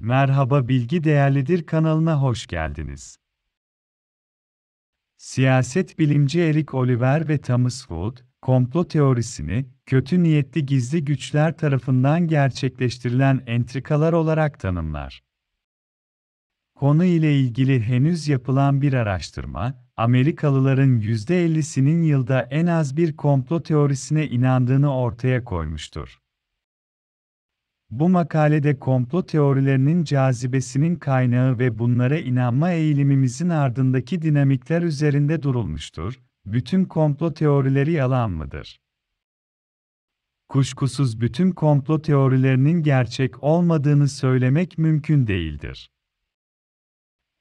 Merhaba Bilgi Değerlidir kanalına hoş geldiniz. Siyaset bilimci Eric Oliver ve Thomas Wood, komplo teorisini, kötü niyetli gizli güçler tarafından gerçekleştirilen entrikalar olarak tanımlar. Konu ile ilgili henüz yapılan bir araştırma, Amerikalıların %50'sinin yılda en az bir komplo teorisine inandığını ortaya koymuştur. Bu makalede komplo teorilerinin cazibesinin kaynağı ve bunlara inanma eğilimimizin ardındaki dinamikler üzerinde durulmuştur. Bütün komplo teorileri yalan mıdır? Kuşkusuz bütün komplo teorilerinin gerçek olmadığını söylemek mümkün değildir.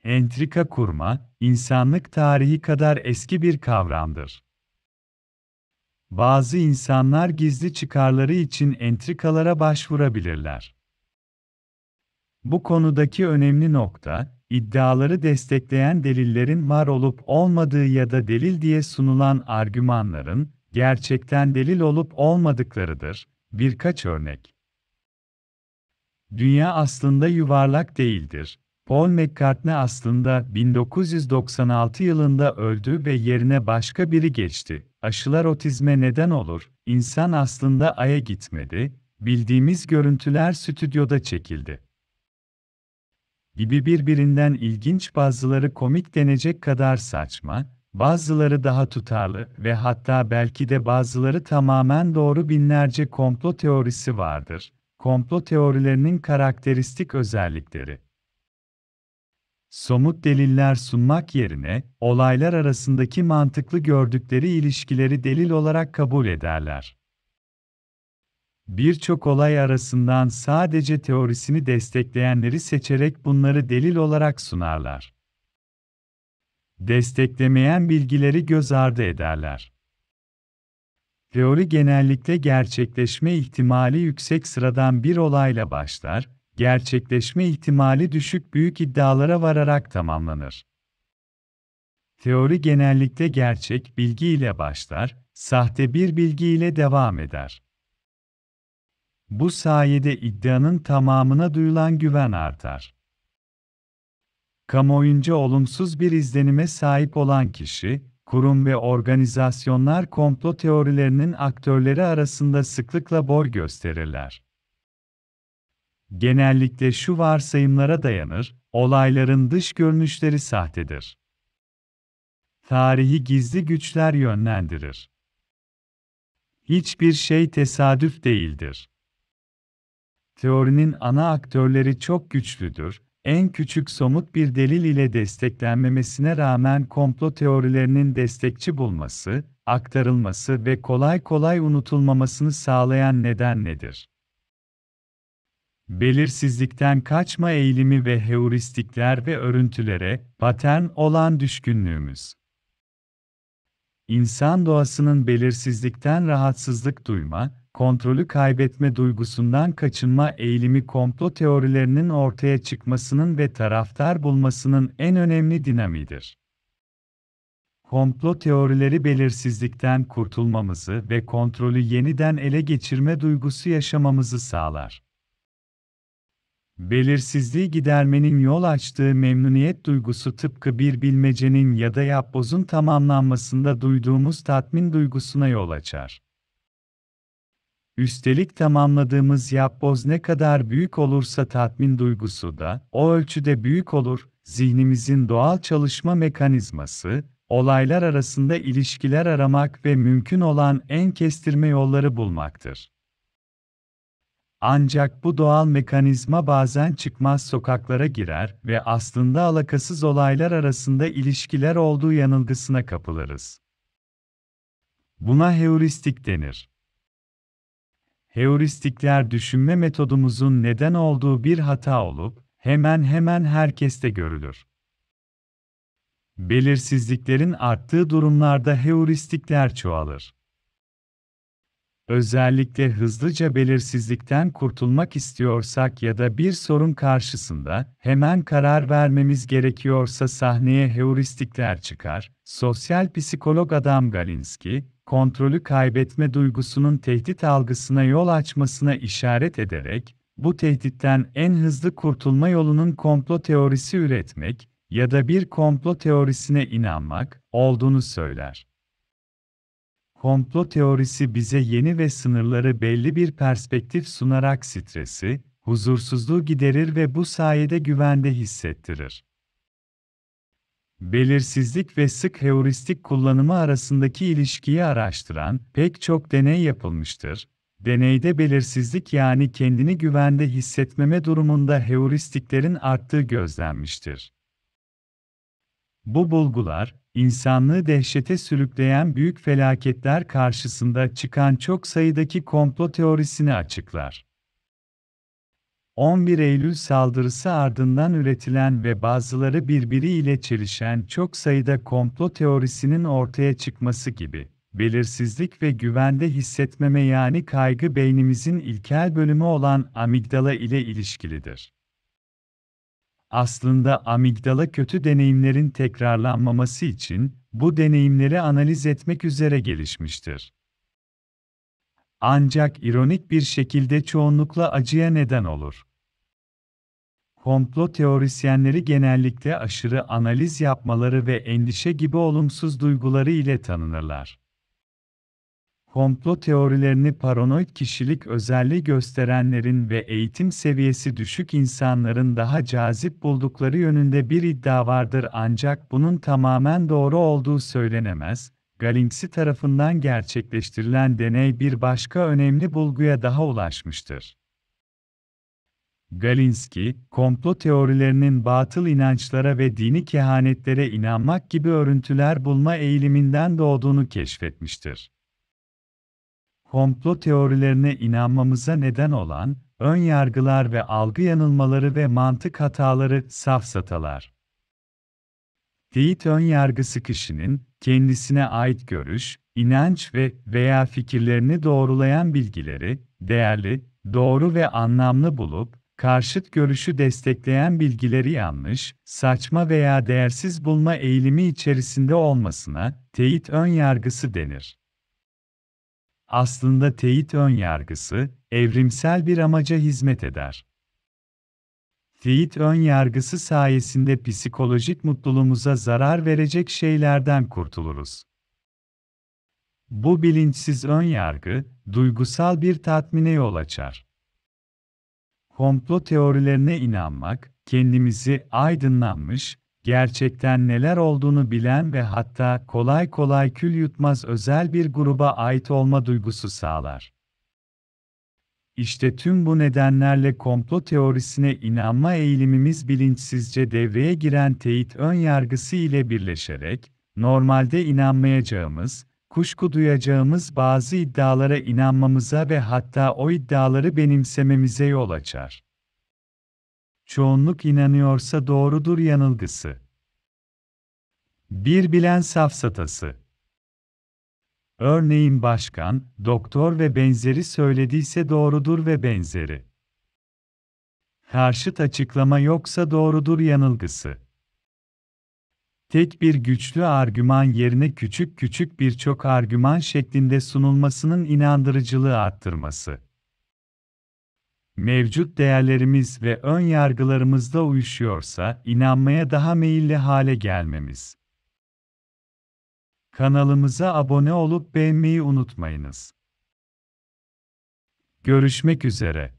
Entrika kurma, insanlık tarihi kadar eski bir kavramdır. Bazı insanlar gizli çıkarları için entrikalara başvurabilirler. Bu konudaki önemli nokta, iddiaları destekleyen delillerin var olup olmadığı ya da delil diye sunulan argümanların gerçekten delil olup olmadıklarıdır. Birkaç örnek. Dünya aslında yuvarlak değildir. Paul McCartney aslında 1996 yılında öldü ve yerine başka biri geçti. Aşılar otizme neden olur. İnsan aslında aya gitmedi. Bildiğimiz görüntüler stüdyoda çekildi. Gibi birbirinden ilginç bazıları komik denecek kadar saçma, bazıları daha tutarlı ve hatta belki de bazıları tamamen doğru binlerce komplo teorisi vardır. Komplo teorilerinin karakteristik özellikleri somut deliller sunmak yerine, olaylar arasındaki mantıklı gördükleri ilişkileri delil olarak kabul ederler. Birçok olay arasından sadece teorisini destekleyenleri seçerek bunları delil olarak sunarlar. Desteklemeyen bilgileri göz ardı ederler. Teori genellikle gerçekleşme ihtimali yüksek sıradan bir olayla başlar, gerçekleşme ihtimali düşük büyük iddialara vararak tamamlanır. Teori genellikle gerçek bilgi ile başlar, sahte bir bilgi ile devam eder. Bu sayede iddianın tamamına duyulan güven artar. Kamuoyunca olumsuz bir izlenime sahip olan kişi, kurum ve organizasyonlar komplo teorilerinin aktörleri arasında sıklıkla boy gösterirler genellikle şu varsayımlara dayanır, olayların dış görünüşleri sahtedir. Tarihi gizli güçler yönlendirir. Hiçbir şey tesadüf değildir. Teorinin ana aktörleri çok güçlüdür, en küçük somut bir delil ile desteklenmemesine rağmen komplo teorilerinin destekçi bulması, aktarılması ve kolay kolay unutulmamasını sağlayan neden nedir? belirsizlikten kaçma eğilimi ve heuristikler ve örüntülere, patern olan düşkünlüğümüz. İnsan doğasının belirsizlikten rahatsızlık duyma, kontrolü kaybetme duygusundan kaçınma eğilimi komplo teorilerinin ortaya çıkmasının ve taraftar bulmasının en önemli dinamidir. Komplo teorileri belirsizlikten kurtulmamızı ve kontrolü yeniden ele geçirme duygusu yaşamamızı sağlar. Belirsizliği gidermenin yol açtığı memnuniyet duygusu tıpkı bir bilmecenin ya da yapbozun tamamlanmasında duyduğumuz tatmin duygusuna yol açar. Üstelik tamamladığımız yapboz ne kadar büyük olursa tatmin duygusu da o ölçüde büyük olur. Zihnimizin doğal çalışma mekanizması, olaylar arasında ilişkiler aramak ve mümkün olan en kestirme yolları bulmaktır. Ancak bu doğal mekanizma bazen çıkmaz sokaklara girer ve aslında alakasız olaylar arasında ilişkiler olduğu yanılgısına kapılırız. Buna heuristik denir. Heuristikler düşünme metodumuzun neden olduğu bir hata olup hemen hemen herkeste görülür. Belirsizliklerin arttığı durumlarda heuristikler çoğalır. Özellikle hızlıca belirsizlikten kurtulmak istiyorsak ya da bir sorun karşısında hemen karar vermemiz gerekiyorsa sahneye heuristikler çıkar. Sosyal psikolog Adam Galinsky, kontrolü kaybetme duygusunun tehdit algısına yol açmasına işaret ederek bu tehditten en hızlı kurtulma yolunun komplo teorisi üretmek ya da bir komplo teorisine inanmak olduğunu söyler. Komplo teorisi bize yeni ve sınırları belli bir perspektif sunarak stresi, huzursuzluğu giderir ve bu sayede güvende hissettirir. Belirsizlik ve sık heuristik kullanımı arasındaki ilişkiyi araştıran pek çok deney yapılmıştır. Deneyde belirsizlik yani kendini güvende hissetmeme durumunda heuristiklerin arttığı gözlenmiştir. Bu bulgular, insanlığı dehşete sürükleyen büyük felaketler karşısında çıkan çok sayıdaki komplo teorisini açıklar. 11 Eylül saldırısı ardından üretilen ve bazıları birbiriyle çelişen çok sayıda komplo teorisinin ortaya çıkması gibi, belirsizlik ve güvende hissetmeme yani kaygı beynimizin ilkel bölümü olan amigdala ile ilişkilidir. Aslında amigdala kötü deneyimlerin tekrarlanmaması için bu deneyimleri analiz etmek üzere gelişmiştir. Ancak ironik bir şekilde çoğunlukla acıya neden olur. Komplo teorisyenleri genellikle aşırı analiz yapmaları ve endişe gibi olumsuz duyguları ile tanınırlar komplo teorilerini paranoid kişilik özelliği gösterenlerin ve eğitim seviyesi düşük insanların daha cazip buldukları yönünde bir iddia vardır ancak bunun tamamen doğru olduğu söylenemez. Galimsi tarafından gerçekleştirilen deney bir başka önemli bulguya daha ulaşmıştır. Galinski, komplo teorilerinin batıl inançlara ve dini kehanetlere inanmak gibi örüntüler bulma eğiliminden doğduğunu keşfetmiştir komplo teorilerine inanmamıza neden olan ön yargılar ve algı yanılmaları ve mantık hataları safsatalar. Teyit ön yargısı kişinin kendisine ait görüş, inanç ve veya fikirlerini doğrulayan bilgileri değerli, doğru ve anlamlı bulup karşıt görüşü destekleyen bilgileri yanlış, saçma veya değersiz bulma eğilimi içerisinde olmasına teyit ön yargısı denir. Aslında teyit ön yargısı evrimsel bir amaca hizmet eder. Teyit ön yargısı sayesinde psikolojik mutluluğumuza zarar verecek şeylerden kurtuluruz. Bu bilinçsiz ön yargı duygusal bir tatmine yol açar. Komplo teorilerine inanmak, kendimizi aydınlanmış, gerçekten neler olduğunu bilen ve hatta kolay kolay kül yutmaz özel bir gruba ait olma duygusu sağlar. İşte tüm bu nedenlerle komplo teorisine inanma eğilimimiz bilinçsizce devreye giren teyit ön yargısı ile birleşerek, normalde inanmayacağımız, kuşku duyacağımız bazı iddialara inanmamıza ve hatta o iddiaları benimsememize yol açar çoğunluk inanıyorsa doğrudur yanılgısı. Bir bilen safsatası. Örneğin başkan, doktor ve benzeri söylediyse doğrudur ve benzeri. Karşıt açıklama yoksa doğrudur yanılgısı. Tek bir güçlü argüman yerine küçük küçük birçok argüman şeklinde sunulmasının inandırıcılığı arttırması mevcut değerlerimiz ve ön yargılarımızda uyuşuyorsa inanmaya daha meyilli hale gelmemiz. Kanalımıza abone olup beğenmeyi unutmayınız. Görüşmek üzere.